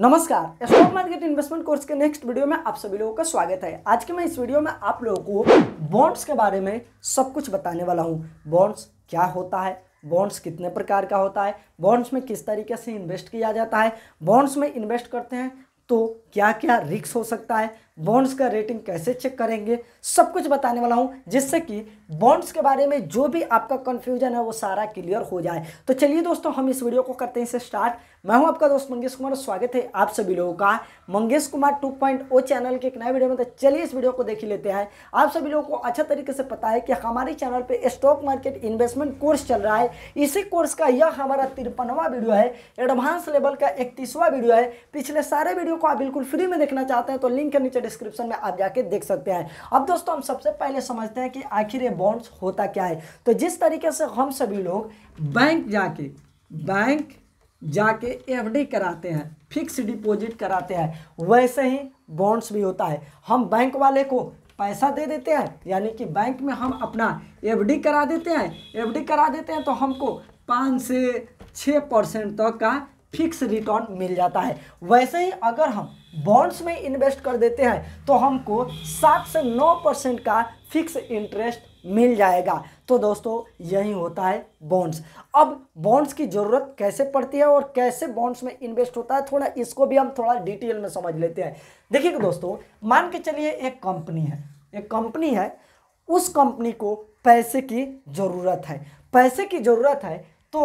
नमस्कार stock market investment course के next video में आप सभी लोगों का स्वागत है आज के मैं इस वीडियो में आप लोगों को बॉन्ड्स के बारे में सब कुछ बताने वाला हूं बॉन्ड्स क्या होता है बॉन्ड्स कितने प्रकार का होता है बॉन्ड्स में किस तरीके से इन्वेस्ट किया जाता है बॉन्ड्स में इन्वेस्ट करते हैं तो क्या क्या रिक्स हो सकता है बॉन्ड्स का रेटिंग कैसे चेक करेंगे सब कुछ बताने वाला हूं जिससे कि बॉन्ड्स के बारे में जो भी आपका कन्फ्यूजन है वो सारा क्लियर हो जाए तो चलिए दोस्तों हम इस वीडियो को करते हैं इसे स्टार्ट मैं हूं आपका दोस्त मंगेश कुमार स्वागत है आप सभी लोगों का मंगेश कुमार 2.0 चैनल के एक नए वीडियो में तो चलिए इस वीडियो को देख ही लेते हैं आप सभी लोगों को अच्छा तरीके से पता है कि हमारे चैनल पे स्टॉक मार्केट इन्वेस्टमेंट कोर्स चल रहा है इसी कोर्स का यह हमारा तिरपनवा वीडियो है एडवांस लेवल का इकतीसवा वीडियो है पिछले सारे वीडियो को आप बिल्कुल फ्री में देखना चाहते हैं तो लिंक के नीचे डिस्क्रिप्शन में आप जाके देख सकते हैं अब दोस्तों हम सबसे पहले समझते हैं कि आखिर ये बॉन्ड्स होता क्या है तो जिस तरीके से हम सभी लोग बैंक जाके बैंक जाके एफडी कराते हैं फिक्स डिपॉजिट कराते हैं वैसे ही बॉन्ड्स भी होता है हम बैंक वाले को पैसा दे देते हैं यानी कि बैंक में हम अपना एफडी करा देते हैं एफडी करा देते हैं तो हमको पाँच से छः परसेंट तक तो का फिक्स रिटर्न मिल जाता है वैसे ही अगर हम बॉन्ड्स में इन्वेस्ट कर देते हैं तो हमको सात से नौ परसेंट का फिक्स इंटरेस्ट मिल जाएगा तो दोस्तों यही होता है बॉन्ड्स अब बॉन्ड्स की ज़रूरत कैसे पड़ती है और कैसे बॉन्ड्स में इन्वेस्ट होता है थोड़ा इसको भी हम थोड़ा डिटेल में समझ लेते हैं देखिए दोस्तों मान के चलिए एक कंपनी है एक कंपनी है उस कंपनी को पैसे की ज़रूरत है पैसे की ज़रूरत है तो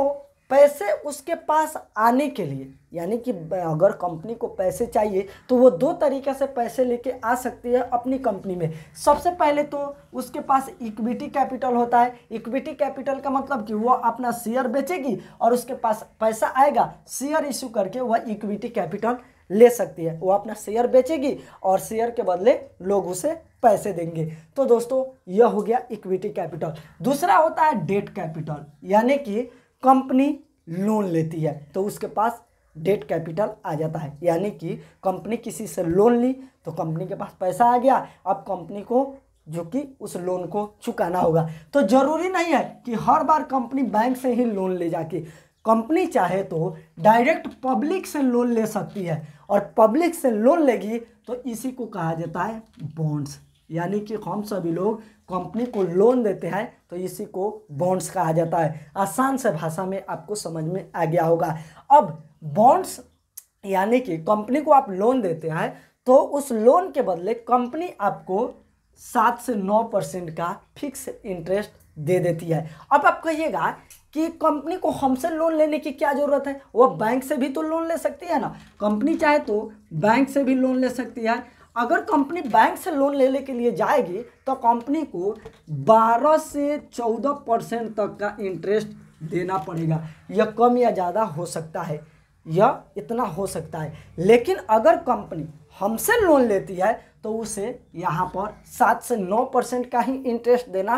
पैसे उसके पास आने के लिए यानी कि अगर कंपनी को पैसे चाहिए तो वो दो तरीके से पैसे लेके आ सकती है अपनी कंपनी में सबसे पहले तो उसके पास इक्विटी कैपिटल होता है इक्विटी कैपिटल का मतलब कि वो अपना शेयर बेचेगी और उसके पास पैसा आएगा शेयर इशू करके वह इक्विटी कैपिटल ले सकती है वो अपना शेयर बेचेगी और शेयर के बदले लोग उसे पैसे देंगे तो दोस्तों यह हो गया इक्विटी कैपिटल दूसरा होता है डेट कैपिटल यानी कि कंपनी लोन लेती है तो उसके पास डेट कैपिटल आ जाता है यानी कि कंपनी किसी से लोन ली तो कंपनी के पास पैसा आ गया अब कंपनी को जो कि उस लोन को चुकाना होगा तो ज़रूरी नहीं है कि हर बार कंपनी बैंक से ही लोन ले जाके कंपनी चाहे तो डायरेक्ट पब्लिक से लोन ले सकती है और पब्लिक से लोन लेगी तो इसी को कहा जाता है बॉन्ड्स यानी कि हम सभी लोग कंपनी को लोन देते हैं तो इसी को बॉन्ड्स कहा जाता है आसान से भाषा में आपको समझ में आ गया होगा अब बॉन्ड्स यानी कि कंपनी को आप लोन देते हैं तो उस लोन के बदले कंपनी आपको सात से नौ परसेंट का फिक्स इंटरेस्ट दे देती है अब आप कहिएगा कि कंपनी को हमसे लोन लेने की क्या ज़रूरत है वह बैंक से भी तो लोन ले सकती है ना कंपनी चाहे तो बैंक से भी लोन ले सकती है अगर कंपनी बैंक से लोन लेने ले के लिए जाएगी तो कंपनी को 12 से 14 परसेंट तक का इंटरेस्ट देना पड़ेगा यह कम या ज़्यादा हो सकता है यह इतना हो सकता है लेकिन अगर कंपनी हमसे लोन लेती है तो उसे यहाँ पर सात से नौ परसेंट का ही इंटरेस्ट देना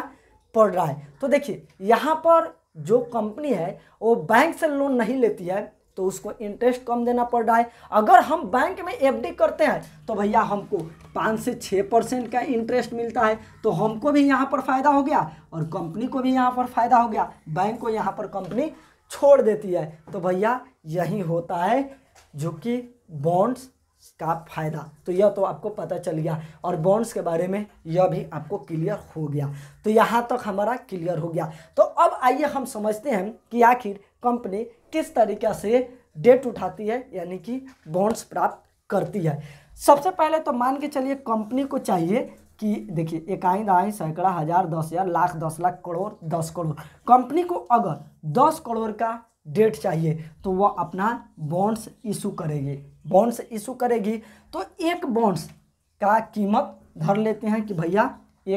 पड़ रहा है तो देखिए यहाँ पर जो कंपनी है वो बैंक से लोन नहीं लेती है तो उसको इंटरेस्ट कम देना पड़ रहा है अगर हम बैंक में एफडी करते हैं तो भैया हमको पाँच से छः परसेंट का इंटरेस्ट मिलता है तो हमको भी यहाँ पर फ़ायदा हो गया और कंपनी को भी यहाँ पर फ़ायदा हो गया बैंक को यहाँ पर कंपनी छोड़ देती है तो भैया यही होता है जो कि बॉन्ड्स का फायदा तो यह तो आपको पता चल गया और बॉन्ड्स के बारे में यह भी आपको क्लियर हो गया तो यहाँ तक हमारा क्लियर हो गया तो अब आइए हम समझते हैं कि आखिर कंपनी किस तरीके से डेट उठाती है यानी कि बॉन्ड्स प्राप्त करती है सबसे पहले तो मान के चलिए कंपनी को चाहिए कि देखिए इकाई दहाई सैकड़ा हज़ार दस हज़ार लाख दस लाख करोड़ दस करोड़ कंपनी को अगर दस करोड़ का डेट चाहिए तो वह अपना बॉन्ड्स इशू करेगी बॉन्ड्स इशू करेगी तो एक बॉन्ड्स का कीमत धर लेते हैं कि भैया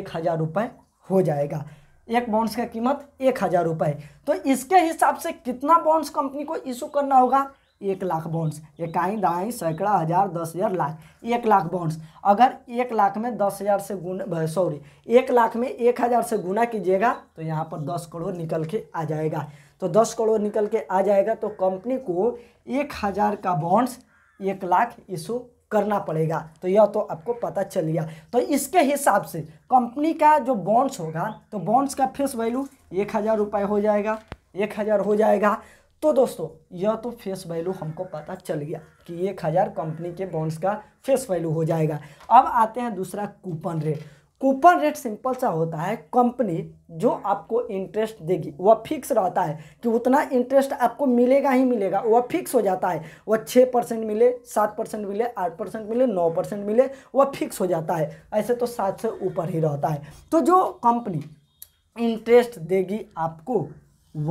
एक हज़ार रुपये हो जाएगा एक बॉन्ड्स का कीमत एक हज़ार रुपये तो इसके हिसाब से कितना बॉन्ड्स कंपनी को इशू करना होगा एक लाख बॉन्ड्स इकाई दाई सैकड़ा हज़ार दस हज़ार लाख एक लाख बॉन्ड्स अगर एक लाख में दस हज़ार से गुना सॉरी एक लाख में एक हज़ार से गुना कीजिएगा तो यहाँ पर दस करोड़ निकल के आ जाएगा तो दस करोड़ निकल के आ जाएगा तो कंपनी को एक हज़ार का बॉन्ड्स एक लाख इशू करना पड़ेगा तो यह तो आपको पता चल गया तो इसके हिसाब से कंपनी का जो बॉन्ड्स होगा तो बॉन्ड्स का फेस वैल्यू एक हज़ार रुपये हो जाएगा एक हज़ार हो जाएगा तो दोस्तों यह तो फेस वैल्यू हमको पता चल गया कि एक हज़ार कंपनी के बॉन्ड्स का फेस वैल्यू हो जाएगा अब आते हैं दूसरा coupon rate coupon rate simple सा होता है कंपनी जो आपको इंटरेस्ट देगी वह फिक्स रहता है कि उतना इंटरेस्ट आपको मिलेगा ही मिलेगा वह फिक्स हो जाता है वह छः परसेंट मिले सात परसेंट मिले आठ परसेंट मिले नौ परसेंट मिले वह फिक्स हो जाता है ऐसे तो सात से ऊपर ही रहता है तो जो कंपनी इंटरेस्ट देगी आपको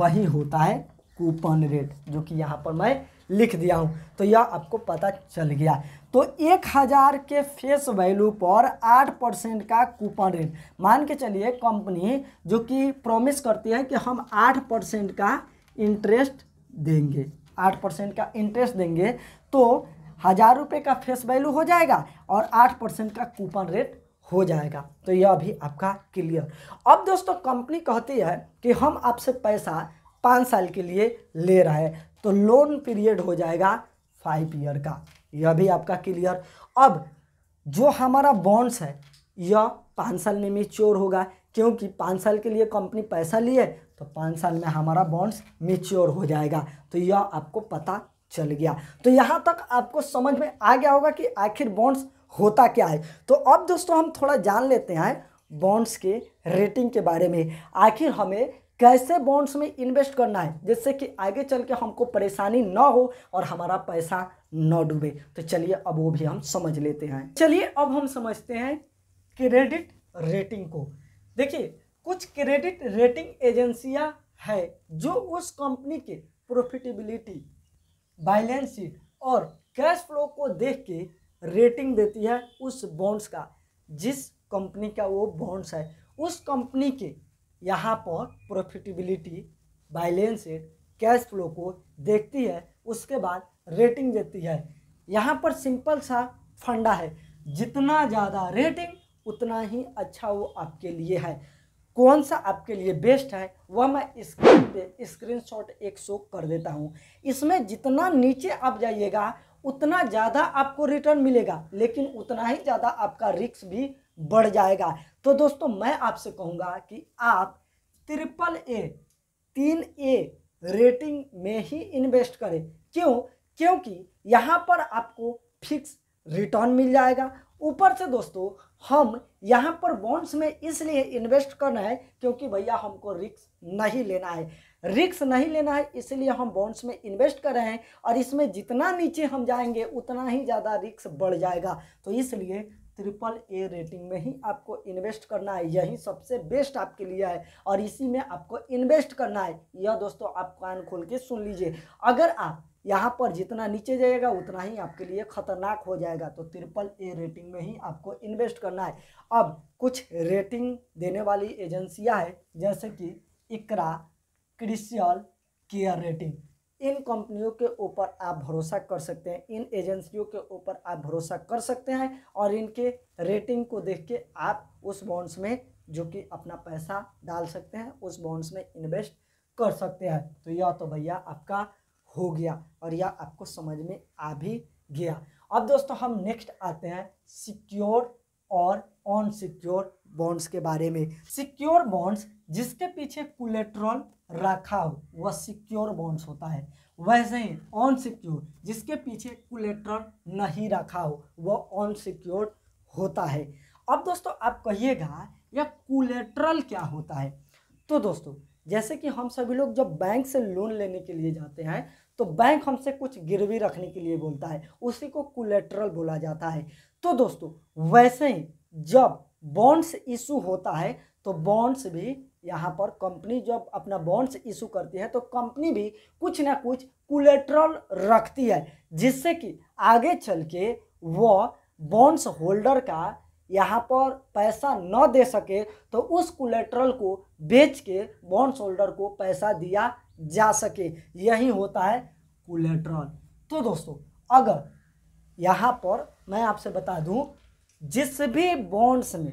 वही होता है कूपन रेट जो कि यहाँ पर मैं लिख दिया हूँ तो यह आपको पता चल गया तो एक हज़ार के फेस वैल्यू पर आठ परसेंट का कूपन रेट मान के चलिए कंपनी जो कि प्रॉमिस करती है कि हम आठ परसेंट का इंटरेस्ट देंगे आठ परसेंट का इंटरेस्ट देंगे तो हज़ार रुपये का फेस वैल्यू हो जाएगा और आठ परसेंट का कूपन रेट हो जाएगा तो यह भी आपका क्लियर अब दोस्तों कंपनी कहती है कि हम आपसे पैसा पाँच साल के लिए ले रहे हैं तो लोन पीरियड हो जाएगा फाइव ईयर का यह भी आपका क्लियर अब जो हमारा बॉन्ड्स है यह पाँच साल में मेच्योर होगा क्योंकि पाँच साल के लिए कंपनी पैसा लिए तो पाँच साल में हमारा बॉन्ड्स मेच्योर हो जाएगा तो यह आपको पता चल गया तो यहाँ तक आपको समझ में आ गया होगा कि आखिर बॉन्ड्स होता क्या है तो अब दोस्तों हम थोड़ा जान लेते हैं बॉन्ड्स के रेटिंग के बारे में आखिर हमें कैसे बॉन्ड्स में इन्वेस्ट करना है जिससे कि आगे चल के हमको परेशानी ना हो और हमारा पैसा ना डूबे तो चलिए अब वो भी हम समझ लेते हैं चलिए अब हम समझते हैं क्रेडिट रेटिंग को देखिए कुछ क्रेडिट रेटिंग एजेंसियां है जो उस कंपनी के प्रॉफिटेबिलिटी बैलेंस शीट और कैश फ्लो को देख के रेटिंग देती है उस बॉन्ड्स का जिस कंपनी का वो बॉन्ड्स है उस कंपनी के यहाँ पर profitability balance sheet cash flow को देखती है उसके बाद रेटिंग देती है यहाँ पर सिंपल सा फंडा है जितना ज़्यादा रेटिंग उतना ही अच्छा वो आपके लिए है कौन सा आपके लिए बेस्ट है वह मैं स्क्रीन पे स्क्रीन शॉट एक शो कर देता हूँ इसमें जितना नीचे आप जाइएगा उतना ज़्यादा आपको रिटर्न मिलेगा लेकिन उतना ही ज़्यादा आपका रिक्स भी बढ़ जाएगा तो दोस्तों मैं आपसे कहूँगा कि आप ट्रिपल ए तीन ए रेटिंग में ही इन्वेस्ट करें क्यों क्योंकि यहाँ पर आपको फिक्स रिटर्न मिल जाएगा ऊपर से दोस्तों हम यहाँ पर बॉन्ड्स में इसलिए इन्वेस्ट करना है क्योंकि भैया हमको रिक्स नहीं लेना है रिक्स नहीं लेना है इसलिए हम बॉन्ड्स में इन्वेस्ट कर रहे हैं और इसमें जितना नीचे हम जाएंगे उतना ही ज़्यादा रिक्स बढ़ जाएगा तो इसलिए ट्रिपल ए रेटिंग में ही आपको इन्वेस्ट करना है यही सबसे बेस्ट आपके लिए है और इसी में आपको इन्वेस्ट करना है यह दोस्तों आप कान खोल के सुन लीजिए अगर आप यहाँ पर जितना नीचे जाएगा उतना ही आपके लिए खतरनाक हो जाएगा तो ट्रिपल ए रेटिंग में ही आपको इन्वेस्ट करना है अब कुछ रेटिंग देने वाली एजेंसियाँ हैं जैसे कि इकरा क्रिशियल केयर रेटिंग इन कंपनियों के ऊपर आप भरोसा कर सकते हैं इन एजेंसियों के ऊपर आप भरोसा कर सकते हैं और इनके रेटिंग को देख के आप उस बॉन्ड्स में जो कि अपना पैसा डाल सकते हैं उस बॉन्ड्स में इन्वेस्ट कर सकते हैं तो यह तो भैया आपका हो गया और यह आपको समझ में आ भी गया अब दोस्तों हम नेक्स्ट आते हैं सिक्योर और अनसिक्योर बॉन्ड्स के बारे में सिक्योर बॉन्ड्स जिसके पीछे कुलेट्रॉल रखा हो वह सिक्योर बॉन्ड्स होता है वैसे ही अनसिक्योर जिसके पीछे कुलेट्रॉल नहीं रखा हो वह अनसिक्योर होता है अब दोस्तों आप कहिएगा यह कुलेट्रल क्या होता है तो दोस्तों जैसे कि हम सभी लोग जब बैंक से लोन लेने के लिए जाते हैं तो बैंक हमसे कुछ गिरवी रखने के लिए बोलता है उसी को कुलेट्रल बोला जाता है तो दोस्तों वैसे ही जब बॉन्ड्स इशू होता है तो बॉन्ड्स भी यहाँ पर कंपनी जब अपना बॉन्ड्स इशू करती है तो कंपनी भी कुछ ना कुछ कुलेट्रल रखती है जिससे कि आगे चल के वह बॉन्ड्स होल्डर का यहाँ पर पैसा न दे सके तो उस कुलेट्रल को बेच के बॉन्ड्स होल्डर को पैसा दिया जा सके यही होता है कुलेट्रल तो दोस्तों अगर यहाँ पर मैं आपसे बता दूँ जिस भी बॉन्ड्स में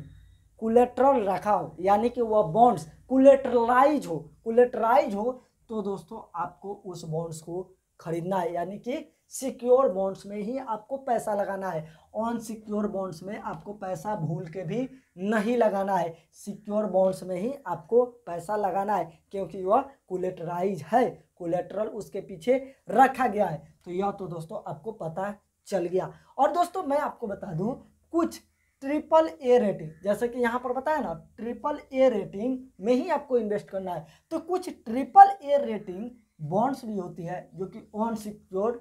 कुलेट्रल रखा हो यानी कि वह बॉन्ड्स कुलेट्रलाइज हो कुलेट्राइज हो तो दोस्तों आपको उस बॉन्ड्स को खरीदना है यानी कि सिक्योर बॉन्ड्स में ही आपको पैसा लगाना है ऑन सिक्योर बॉन्ड्स में आपको पैसा भूल के भी नहीं लगाना है सिक्योर बॉन्ड्स में ही आपको पैसा लगाना है क्योंकि वह कुलेटराइज है कोलेट्रल उसके पीछे रखा गया है तो यह तो दोस्तों आपको पता चल गया और दोस्तों मैं आपको बता दूं कुछ ट्रिपल ए रेटिंग जैसे कि यहाँ पर बताया ना ट्रिपल ए रेटिंग में ही आपको इन्वेस्ट करना है तो कुछ ट्रिपल ए रेटिंग बॉन्ड्स भी होती है जो कि अनसिक्योर्ड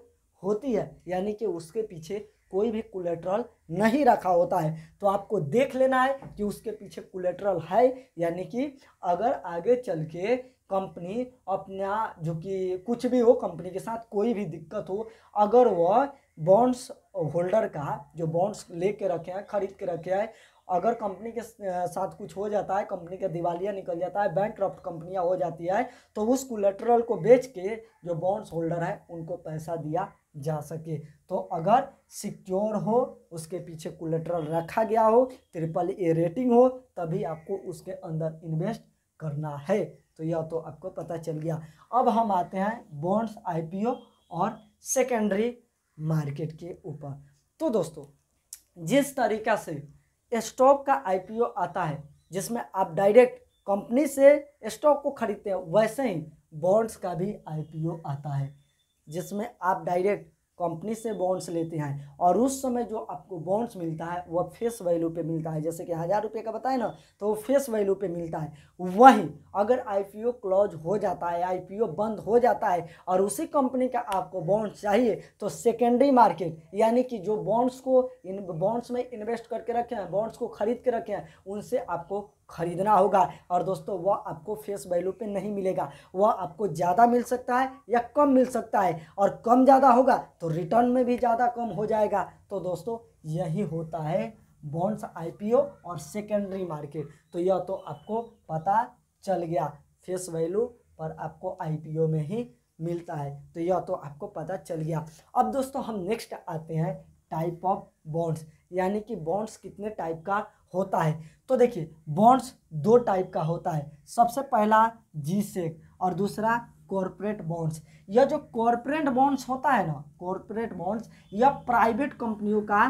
होती है यानी कि उसके पीछे कोई भी कोलेट्रल नहीं रखा होता है तो आपको देख लेना है कि उसके पीछे कोलेट्रल है यानी कि अगर आगे चल के कंपनी अपना जो कि कुछ भी हो कंपनी के साथ कोई भी दिक्कत हो अगर वह बॉन्ड्स होल्डर का जो बॉन्ड्स ले कर रखे हैं खरीद के रखे हैं अगर कंपनी के साथ कुछ हो जाता है कंपनी का दिवालिया निकल जाता है बैंक क्रॉफ्ट कंपनियाँ हो जाती है तो उस कुलेटरल को बेच के जो बॉन्ड्स होल्डर है उनको पैसा दिया जा सके तो अगर सिक्योर हो उसके पीछे कुलेटरल रखा गया हो ट्रिपल ए रेटिंग हो तभी आपको उसके अंदर इन्वेस्ट करना है तो यह तो आपको पता चल गया अब हम आते हैं बॉन्ड्स आई और सेकेंडरी मार्केट के ऊपर तो दोस्तों जिस तरीका से स्टॉक का आईपीओ आता है जिसमें आप डायरेक्ट कंपनी से स्टॉक को खरीदते हैं वैसे ही बॉन्ड्स का भी आईपीओ आता है जिसमें आप डायरेक्ट कंपनी से बॉन्ड्स लेते हैं और उस समय जो आपको बॉन्ड्स मिलता है वह फेस वैल्यू पे मिलता है जैसे कि हज़ार रुपये का बताए ना तो वो फेस वैल्यू पे मिलता है वहीं अगर आईपीओ क्लोज हो जाता है आईपीओ बंद हो जाता है और उसी कंपनी का आपको बॉन्ड्स चाहिए तो सेकेंडरी मार्केट यानी कि जो बॉन्ड्स को इन बॉन्ड्स में इन्वेस्ट करके रखे हैं बॉन्ड्स को खरीद के रखे हैं उनसे आपको ख़रीदना होगा और दोस्तों वह आपको फेस वैल्यू पे नहीं मिलेगा वह आपको ज़्यादा मिल सकता है या कम मिल सकता है और कम ज़्यादा होगा तो रिटर्न में भी ज़्यादा कम हो जाएगा तो दोस्तों यही होता है बॉन्ड्स आईपीओ और सेकेंडरी मार्केट तो यह तो आपको पता चल गया फेस वैल्यू पर आपको आई में ही मिलता है तो यह तो आपको पता चल गया अब दोस्तों हम नेक्स्ट आते हैं टाइप ऑफ बॉन्ड्स यानी कि बॉन्ड्स कितने टाइप का होता है तो देखिए बॉन्ड्स दो टाइप का होता है सबसे पहला जी सेक और दूसरा कॉरपोरेट बॉन्ड्स यह जो कॉरपोरेट बॉन्ड्स होता है ना कॉरपोरेट बॉन्ड्स यह प्राइवेट कंपनियों का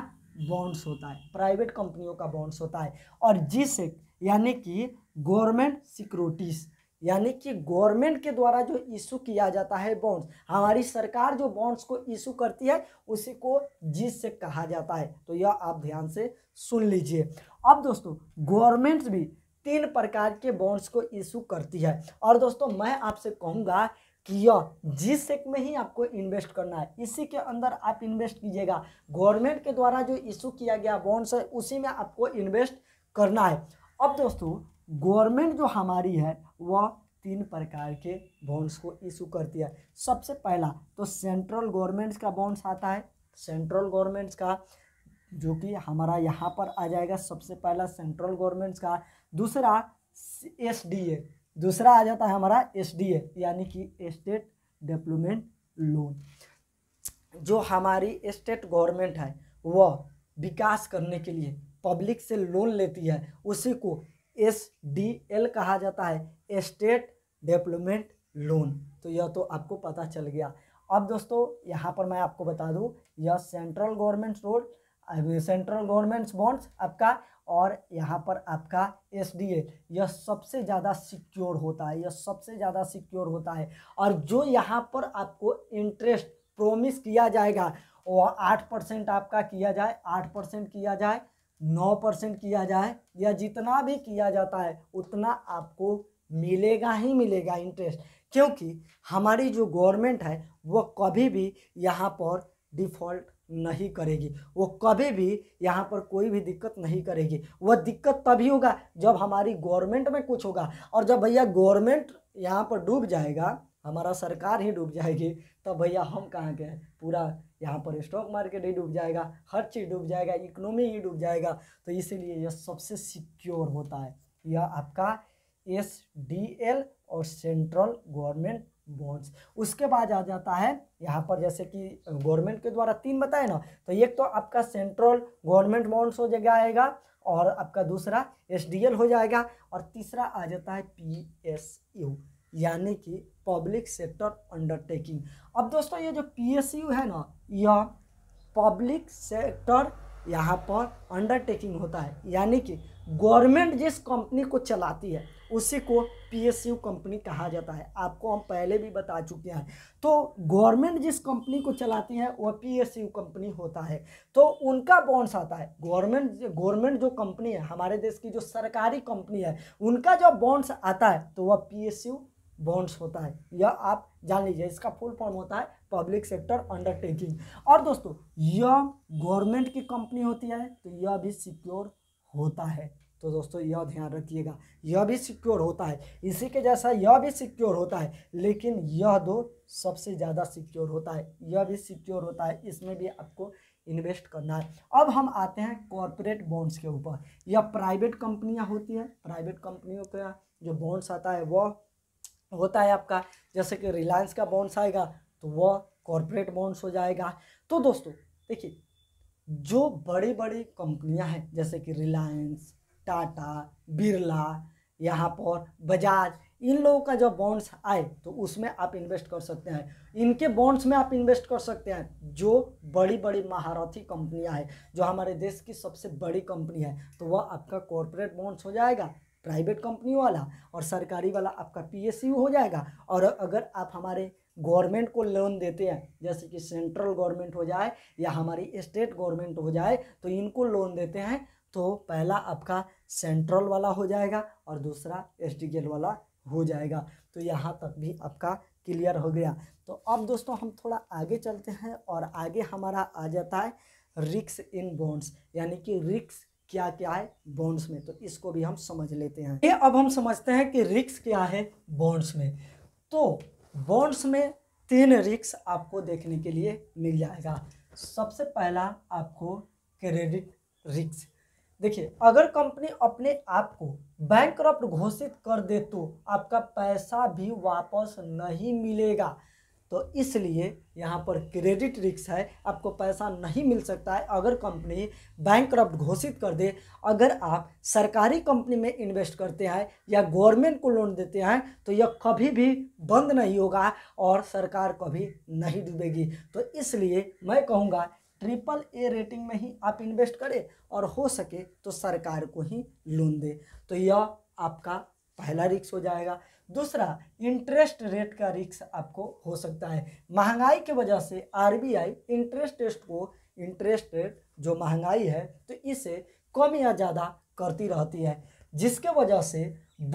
बॉन्ड्स होता है प्राइवेट कंपनियों का बॉन्ड्स होता है और जी सेक यानी कि गवर्नमेंट सिक्योरिटीज़ यानी कि गवर्नमेंट के द्वारा जो इशू किया जाता है बॉन्ड्स हमारी सरकार जो बॉन्ड्स को इशू करती है उसी को जी सेक कहा जाता है तो यह आप ध्यान से सुन लीजिए अब दोस्तों गवर्नमेंट्स भी तीन प्रकार के बॉन्ड्स को इशू करती है और दोस्तों मैं आपसे कहूँगा कि यह जिस सेक में ही आपको इन्वेस्ट करना है इसी के अंदर आप इन्वेस्ट कीजिएगा गवर्नमेंट के द्वारा जो इशू किया गया बॉन्ड्स है उसी में आपको इन्वेस्ट करना है अब दोस्तों गवर्नमेंट जो हमारी है वह तीन प्रकार के बॉन्ड्स को इशू करती है सबसे पहला तो सेंट्रल गवर्नमेंट्स का बॉन्ड्स आता है सेंट्रल गवर्नमेंट्स का जो कि हमारा यहाँ पर आ जाएगा सबसे पहला सेंट्रल गवर्नमेंट्स का दूसरा एस दूसरा आ जाता है हमारा एस यानी कि स्टेट डेवलपमेंट लोन जो हमारी स्टेट गवर्नमेंट है वह विकास करने के लिए पब्लिक से लोन लेती है उसी को एस डी एल कहा जाता है स्टेट डेवलपमेंट लोन तो यह तो आपको पता चल गया अब दोस्तों यहाँ पर मैं आपको बता दूँ यह central government road central governments bonds आपका और यहाँ पर आपका एस यह सबसे ज़्यादा सिक्योर होता है यह सबसे ज़्यादा सिक्योर होता है और जो यहाँ पर आपको इंटरेस्ट प्रोमिस किया जाएगा वह आठ परसेंट आपका किया जाए आठ परसेंट किया जाए नौ परसेंट किया जाए या जितना भी किया जाता है उतना आपको मिलेगा ही मिलेगा इंटरेस्ट क्योंकि हमारी जो गवर्नमेंट है वह कभी भी यहाँ पर डिफ़ॉल्ट नहीं करेगी वो कभी भी यहाँ पर कोई भी दिक्कत नहीं करेगी वह दिक्कत तभी होगा जब हमारी गवर्नमेंट में कुछ होगा और जब भैया गवर्नमेंट यहाँ पर डूब जाएगा हमारा सरकार ही डूब जाएगी तब भैया हम कहाँ के हैं पूरा यहाँ पर स्टॉक मार्केट ही डूब जाएगा हर चीज़ डूब जाएगा इकोनॉमी ही डूब जाएगा तो इसीलिए यह सबसे सिक्योर होता है यह आपका एस डी एल और सेंट्रल गवर्नमेंट बॉन्ड्स उसके बाद आ जाता है यहाँ पर जैसे कि गवर्नमेंट के द्वारा तीन बताए ना तो एक तो आपका सेंट्रल गवर्नमेंट बॉन्ड्स हो जाएगा और आपका दूसरा एस हो जाएगा और तीसरा आ जाता है पी यानी कि पब्लिक सेक्टर अंडरटेकिंग अब दोस्तों ये जो पी है ना यह पब्लिक सेक्टर यहाँ पर अंडरटेकिंग होता है यानी कि गवर्नमेंट जिस कंपनी को चलाती है उसी को पीएसयू कंपनी कहा जाता है आपको हम पहले भी बता चुके हैं तो गवर्नमेंट जिस कंपनी को चलाती है वह पीएसयू कंपनी होता है तो उनका बॉन्ड्स आता है गवर्नमेंट गवर्नमेंट जो कंपनी है हमारे देश की जो सरकारी कंपनी है उनका जो बॉन्ड्स आता है तो वह पीएसयू बॉन्ड्स होता है यह आप जान लीजिए इसका फुल फॉर्म होता है पब्लिक सेक्टर अंडरटेकिंग और दोस्तों यह गवर्नमेंट की कंपनी होती है तो यह भी सिक्योर होता है तो दोस्तों यह ध्यान रखिएगा यह भी सिक्योर होता है इसी के जैसा यह भी सिक्योर होता है लेकिन यह दो सबसे ज़्यादा सिक्योर होता है यह भी सिक्योर होता है इसमें भी आपको इन्वेस्ट करना है अब हम आते हैं कॉरपोरेट बॉन्ड्स के ऊपर यह प्राइवेट कंपनियां होती हैं प्राइवेट कंपनियों का जो बॉन्ड्स आता है वह होता है आपका जैसे कि रिलायंस का बॉन्ड्स आएगा तो वह कॉरपोरेट बॉन्ड्स हो जाएगा तो दोस्तों देखिए जो बड़ी बड़ी कंपनियां हैं जैसे कि रिलायंस टाटा बिरला यहाँ पर बजाज इन लोगों का जब बॉन्ड्स आए तो उसमें आप इन्वेस्ट कर सकते हैं इनके बॉन्ड्स में आप इन्वेस्ट कर सकते हैं जो बड़ी बड़ी महारथी कंपनियां हैं जो हमारे देश की सबसे बड़ी कंपनी है तो वह आपका कॉरपोरेट बॉन्ड्स हो जाएगा प्राइवेट कंपनी वाला और सरकारी वाला आपका पी हो जाएगा और अगर आप हमारे गवर्नमेंट को लोन देते हैं जैसे कि सेंट्रल गवर्नमेंट हो जाए या हमारी स्टेट गवर्नमेंट हो जाए तो इनको लोन देते हैं तो पहला आपका सेंट्रल वाला हो जाएगा और दूसरा एसडीएल वाला हो जाएगा तो यहाँ तक भी आपका क्लियर हो गया तो अब दोस्तों हम थोड़ा आगे चलते हैं और आगे हमारा आ जाता है रिक्स इन बॉन्ड्स यानी कि रिक्स क्या क्या है बॉन्ड्स में तो इसको भी हम समझ लेते हैं ये अब हम समझते हैं कि रिक्स क्या है बॉन्ड्स में तो बॉन्ड्स में तीन रिक्स आपको देखने के लिए मिल जाएगा सबसे पहला आपको क्रेडिट रिक्स देखिए अगर कंपनी अपने आप को बैंक घोषित कर दे तो आपका पैसा भी वापस नहीं मिलेगा तो इसलिए यहाँ पर क्रेडिट रिक्स है आपको पैसा नहीं मिल सकता है अगर कंपनी बैंक घोषित कर दे अगर आप सरकारी कंपनी में इन्वेस्ट करते हैं या गवर्नमेंट को लोन देते हैं तो यह कभी भी बंद नहीं होगा और सरकार कभी नहीं डूबेगी तो इसलिए मैं कहूँगा ट्रिपल ए रेटिंग में ही आप इन्वेस्ट करें और हो सके तो सरकार को ही लोन दे तो यह आपका पहला रिक्स हो जाएगा दूसरा इंटरेस्ट रेट का रिक्स आपको हो सकता है महंगाई की वजह से आरबीआई इंटरेस्ट रेट को इंटरेस्ट रेट जो महंगाई है तो इसे कम या ज़्यादा करती रहती है जिसके वजह से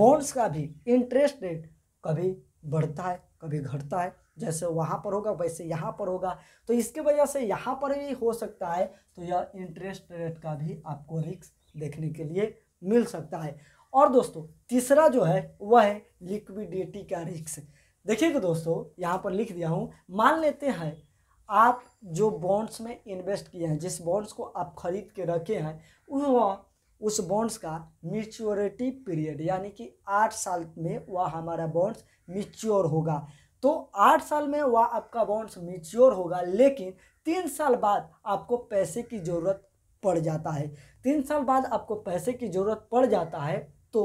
बॉन्ड्स का भी इंटरेस्ट रेट कभी बढ़ता है कभी घटता है जैसे वहाँ पर होगा वैसे यहाँ पर होगा तो इसके वजह से यहाँ पर भी हो सकता है तो यह इंटरेस्ट रेट का भी आपको रिक्स देखने के लिए मिल सकता है और दोस्तों तीसरा जो है वह है लिक्विडिटी का रिक्स देखिएगा दोस्तों यहाँ पर लिख दिया हूँ मान लेते हैं आप जो बॉन्ड्स में इन्वेस्ट किए हैं जिस बॉन्ड्स को आप खरीद के रखे हैं वह उस बॉन्ड्स का मिच्योरिटी पीरियड यानी कि आठ साल में वह हमारा बॉन्ड्स मिच्योर होगा तो आठ साल में वह आपका बॉन्ड्स मेच्योर होगा लेकिन तीन साल बाद आपको पैसे की ज़रूरत पड़ जाता है तीन साल बाद आपको पैसे की ज़रूरत पड़ जाता है तो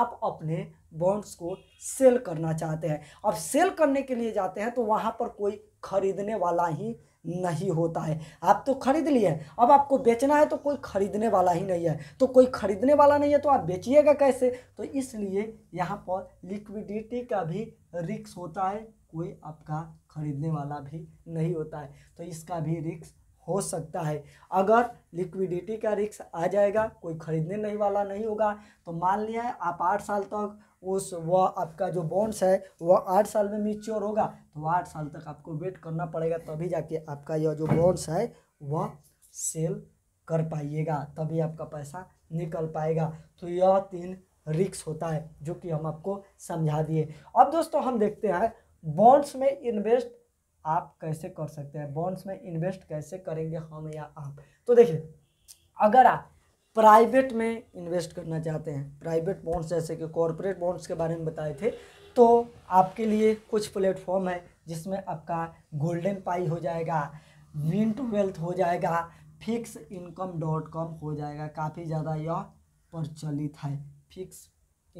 आप अपने बॉन्ड्स को सेल करना चाहते हैं अब सेल करने के लिए जाते हैं तो वहाँ पर कोई खरीदने वाला ही नहीं होता है आप तो खरीद लिए अब आपको बेचना है तो कोई खरीदने वाला ही नहीं है तो कोई खरीदने वाला नहीं है तो आप बेचिएगा कैसे तो इसलिए यहाँ पर लिक्विडिटी का भी रिक्स होता है कोई आपका खरीदने वाला भी नहीं होता है तो इसका भी रिक्स हो सकता है अगर लिक्विडिटी का रिक्स आ जाएगा कोई खरीदने नहीं वाला नहीं होगा तो मान लिया है आप आठ साल तक उस वह आपका जो बॉन्ड्स है वह आठ साल में मिच्योर होगा तो आठ साल तक आपको वेट करना पड़ेगा तभी जाके आपका यह जो बॉन्ड्स है वह सेल कर पाइएगा तभी आपका पैसा निकल पाएगा तो यह तीन रिक्स होता है जो कि हम आपको समझा दिए अब दोस्तों हम देखते हैं बॉन्ड्स में इन्वेस्ट आप कैसे कर सकते हैं बॉन्ड्स में इन्वेस्ट कैसे करेंगे हम या आप तो देखिए अगर आप प्राइवेट में इन्वेस्ट करना चाहते हैं प्राइवेट बॉन्ड्स जैसे कि कॉरपोरेट बॉन्ड्स के बारे में बताए थे तो आपके लिए कुछ प्लेटफॉर्म है जिसमें आपका गोल्डन पाई हो जाएगा मिंट वेल्थ हो जाएगा फिक्स इनकम डॉट कॉम हो जाएगा काफ़ी ज़्यादा यह प्रचलित है fix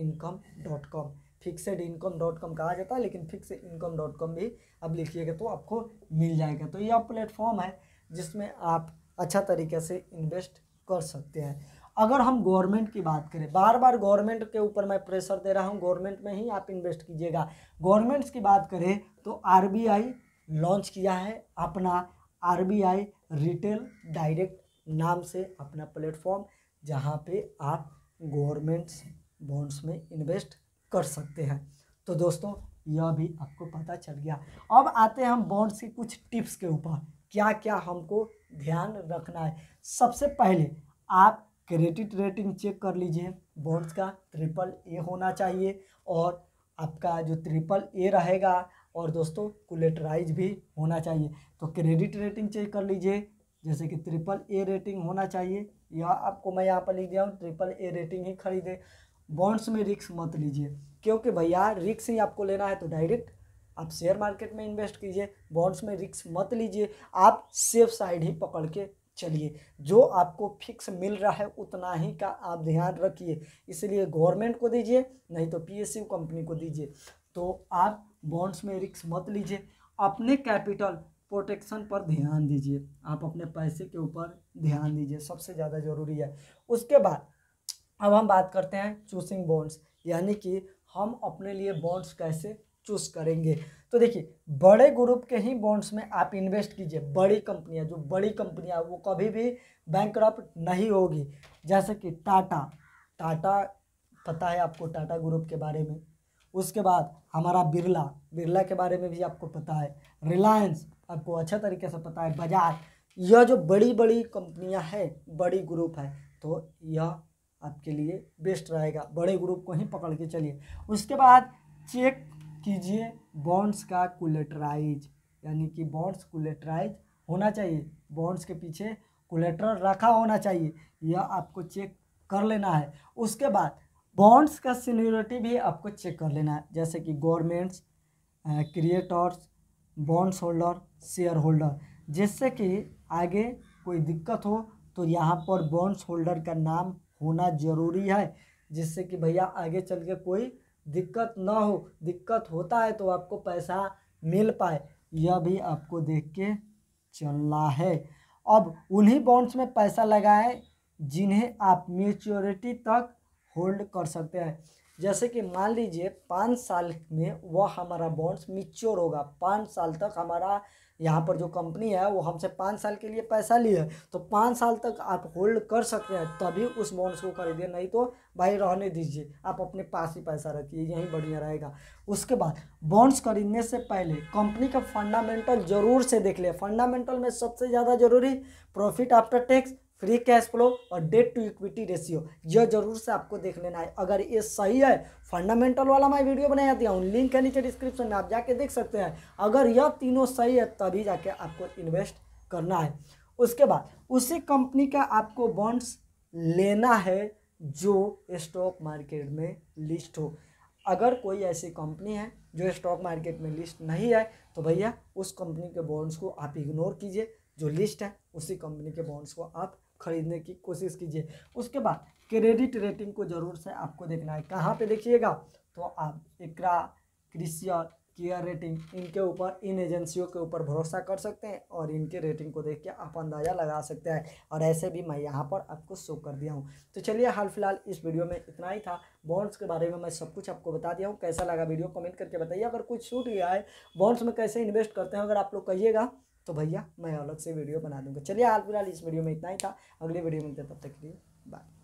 income dot com fixed income dot com कहा जाता है लेकिन फिक्स इनकम डॉट कॉम भी अब लिखिएगा तो आपको मिल जाएगा तो यह प्लेटफॉर्म है जिसमें आप अच्छा तरीके से इन्वेस्ट कर सकते हैं अगर हम गवर्नमेंट की बात करें बार बार गवर्नमेंट के ऊपर मैं प्रेशर दे रहा हूँ गवर्नमेंट में ही आप इन्वेस्ट कीजिएगा गवर्नमेंट्स की बात करें तो आर लॉन्च किया है अपना आर रिटेल डायरेक्ट नाम से अपना प्लेटफॉर्म जहाँ पे आप गवर्नमेंट्स बॉन्ड्स में इन्वेस्ट कर सकते हैं तो दोस्तों यह भी आपको पता चल गया अब आते हैं हम बॉन्ड्स की कुछ टिप्स के ऊपर क्या क्या हमको ध्यान रखना है सबसे पहले आप क्रेडिट रेटिंग चेक कर लीजिए बॉन्ड्स का ट्रिपल ए होना चाहिए और आपका जो ट्रिपल ए रहेगा और दोस्तों कोलेटराइज भी होना चाहिए तो क्रेडिट रेटिंग चेक कर लीजिए जैसे कि ट्रिपल ए रेटिंग होना चाहिए या आपको मैं यहाँ पर लिख दिया हूँ ट्रिपल ए रेटिंग ही खरीदे बॉन्ड्स में रिक्स मत लीजिए क्योंकि भैया रिक्स ही आपको लेना है तो डायरेक्ट आप शेयर मार्केट में इन्वेस्ट कीजिए बॉन्ड्स में रिक्स मत लीजिए आप सेफ साइड ही पकड़ के चलिए जो आपको फिक्स मिल रहा है उतना ही का आप ध्यान रखिए इसलिए गवर्नमेंट को दीजिए नहीं तो पी कंपनी को दीजिए तो आप बॉन्ड्स में रिक्स मत लीजिए अपने कैपिटल प्रोटेक्शन पर ध्यान दीजिए आप अपने पैसे के ऊपर ध्यान दीजिए सबसे ज़्यादा ज़रूरी है उसके बाद अब हम बात करते हैं चूसिंग बॉन्ड्स यानी कि हम अपने लिए बॉन्ड्स कैसे चूज़ करेंगे तो देखिए बड़े ग्रुप के ही बॉन्ड्स में आप इन्वेस्ट कीजिए बड़ी कंपनियां जो बड़ी कंपनियां वो कभी भी बैंक नहीं होगी जैसे कि टाटा टाटा पता है आपको टाटा ग्रुप के बारे में उसके बाद हमारा बिरला बिरला के बारे में भी आपको पता है रिलायंस आपको अच्छा तरीके से पता है बजाज यह जो बड़ी बड़ी कंपनियां हैं बड़ी ग्रुप है तो यह आपके लिए बेस्ट रहेगा बड़े ग्रुप को ही पकड़ के चलिए उसके बाद चेक कीजिए बॉन्ड्स का कोलेटराइज यानी कि बॉन्ड्स कोलेटराइज होना चाहिए बॉन्ड्स के पीछे कोलेटरल रखा होना चाहिए यह आपको चेक कर लेना है उसके बाद बॉन्ड्स का सीनियोरिटी भी आपको चेक कर लेना है जैसे कि governments creators bonds holder share holder जिससे कि आगे कोई दिक्कत हो तो यहाँ पर बॉन्ड्स होल्डर का नाम होना ज़रूरी है जिससे कि भैया आगे चल के कोई दिक्कत ना हो दिक्कत होता है तो आपको पैसा मिल पाए यह भी आपको देख के चलना है अब उन्हीं बॉन्ड्स में पैसा लगाएं जिन्हें आप मेच्योरिटी तक होल्ड कर सकते हैं जैसे कि मान लीजिए पाँच साल में वह हमारा बॉन्ड्स मिच्योर होगा पाँच साल तक हमारा यहाँ पर जो कंपनी है वो हमसे पाँच साल के लिए पैसा है तो पाँच साल तक आप होल्ड कर सकते हैं तभी उस बॉन्ड्स को खरीदिए नहीं तो भाई रहने दीजिए आप अपने पास ही पैसा रखिए यही बढ़िया रहेगा उसके बाद बॉन्ड्स खरीदने से पहले कंपनी का फंडामेंटल जरूर से देख लिया फंडामेंटल में सबसे ज़्यादा जरूरी profit after tax free cash flow और डेट टू इक्विटी रेशियो यह जरूर से आपको देख लेना है अगर ये सही है फंडामेंटल वाला मैं वीडियो बनाया दिया हूँ लिंक है नीचे डिस्क्रिप्शन में आप जाके देख सकते हैं अगर यह तीनों सही है तभी जाके आपको इन्वेस्ट करना है उसके बाद उसी कंपनी का आपको बॉन्ड्स लेना है जो स्टॉक मार्केट में लिस्ट हो अगर कोई ऐसी कंपनी है जो स्टॉक मार्केट में लिस्ट नहीं है तो भैया उस कंपनी के बॉन्ड्स को आप इग्नोर कीजिए जो लिस्ट है उसी कंपनी के बॉन्ड्स को आप खरीदने की कोशिश कीजिए उसके बाद क्रेडिट रेटिंग को ज़रूर से आपको देखना है कहाँ पे देखिएगा तो आप इकरा क्रिशियर केयर रेटिंग इनके ऊपर इन एजेंसियों के ऊपर भरोसा कर सकते हैं और इनके रेटिंग को देख के आप अंदाज़ा लगा सकते हैं और ऐसे भी मैं यहाँ पर आपको शो कर दिया हूँ तो चलिए हाल फिलहाल इस वीडियो में इतना ही था बॉन्ड्स के बारे में मैं सब कुछ आपको बता दिया हूँ कैसा लगा वीडियो कमेंट करके बताइए अगर कुछ छूट गया है बॉन्ड्स में कैसे इन्वेस्ट करते हैं अगर आप लोग कहिएगा तो भैया मैं अलग से वीडियो बना दूंगा चलिए हाल फिलहाल इस वीडियो में इतना ही था अगले वीडियो मिलते तब तक के लिए बाय